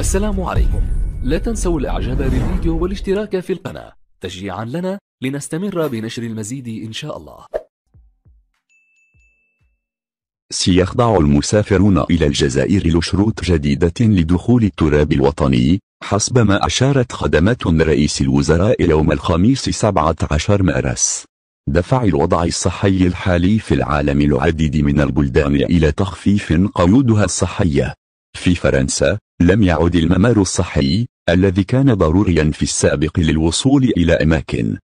السلام عليكم لا تنسوا الاعجاب بالفيديو والاشتراك في القناة تشجيعا لنا لنستمر بنشر المزيد ان شاء الله سيخضع المسافرون إلى الجزائر لشروط جديدة لدخول التراب الوطني حسب ما أشارت خدمات رئيس الوزراء يوم الخميس 17 مارس دفع الوضع الصحي الحالي في العالم العديد من البلدان إلى تخفيف قيودها الصحية في فرنسا لم يعد الممر الصحي الذي كان ضروريا في السابق للوصول إلى أماكن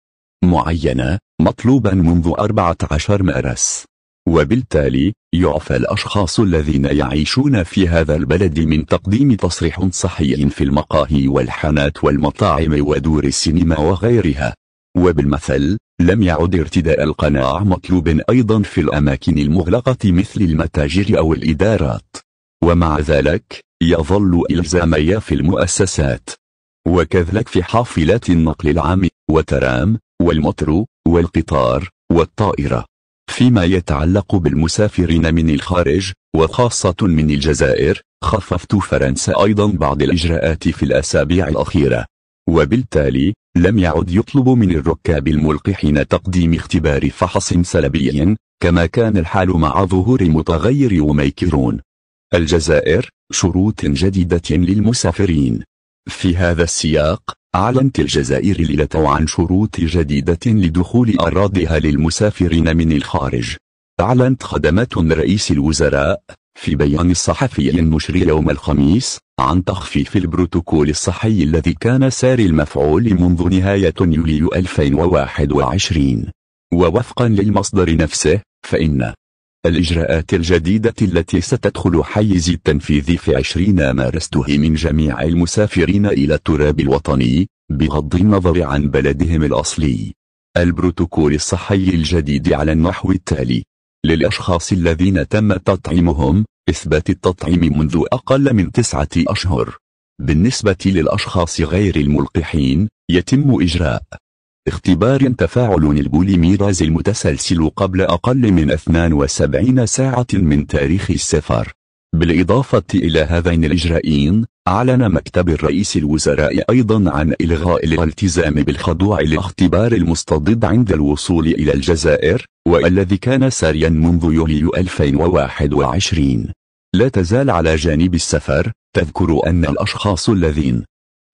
معينة مطلوبا منذ 14 مارس وبالتالي يعفى الأشخاص الذين يعيشون في هذا البلد من تقديم تصريح صحي في المقاهي والحانات والمطاعم ودور السينما وغيرها وبالمثل لم يعد ارتداء القناع مطلوب أيضا في الأماكن المغلقة مثل المتاجر أو الإدارات ومع ذلك يظل إلزامي في المؤسسات وكذلك في حافلات النقل العام وترام والمترو والقطار والطائرة فيما يتعلق بالمسافرين من الخارج وخاصة من الجزائر خففت فرنسا أيضا بعض الإجراءات في الأسابيع الأخيرة وبالتالي لم يعد يطلب من الركاب الملقحين تقديم اختبار فحص سلبي كما كان الحال مع ظهور متغير وميكرون الجزائر شروط جديدة للمسافرين في هذا السياق أعلنت الجزائر ليلة عن شروط جديدة لدخول أراضيها للمسافرين من الخارج أعلنت خدمات رئيس الوزراء في بيان صحفي نشر يوم الخميس عن تخفيف البروتوكول الصحي الذي كان ساري المفعول منذ نهاية يوليو 2021 ووفقا للمصدر نفسه فإن الإجراءات الجديدة التي ستدخل حيز التنفيذ في 20 مارس من جميع المسافرين إلى التراب الوطني بغض النظر عن بلدهم الأصلي البروتوكول الصحي الجديد على النحو التالي للأشخاص الذين تم تطعيمهم إثبات التطعيم منذ أقل من تسعة أشهر بالنسبة للأشخاص غير الملقحين يتم إجراء اختبار تفاعل البوليميراز المتسلسل قبل أقل من 72 ساعة من تاريخ السفر بالإضافة إلى هذين الإجرائين أعلن مكتب الرئيس الوزراء أيضا عن إلغاء الالتزام بالخضوع لاختبار المستضد عند الوصول إلى الجزائر والذي كان ساريا منذ يوليو 2021 لا تزال على جانب السفر تذكر أن الأشخاص الذين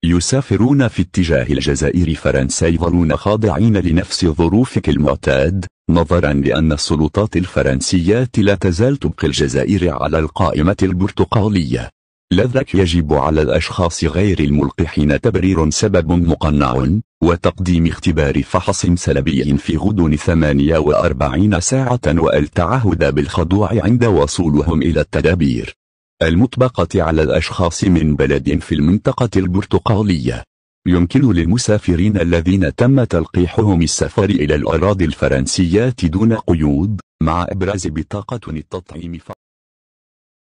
يسافرون في اتجاه الجزائر فرنسا يظلون خاضعين لنفس ظروفك المعتاد نظرا لأن السلطات الفرنسيات لا تزال تبقي الجزائر على القائمة البرتقالية لذلك يجب على الأشخاص غير الملقحين تبرير سبب مقنع وتقديم اختبار فحص سلبي في غضون 48 ساعة والتعهد بالخضوع عند وصولهم إلى التدابير المطبقة على الأشخاص من بلد في المنطقة البرتقالية يمكن للمسافرين الذين تم تلقيحهم السفر إلى الأراضي الفرنسية دون قيود مع إبراز بطاقة التطعيم فقط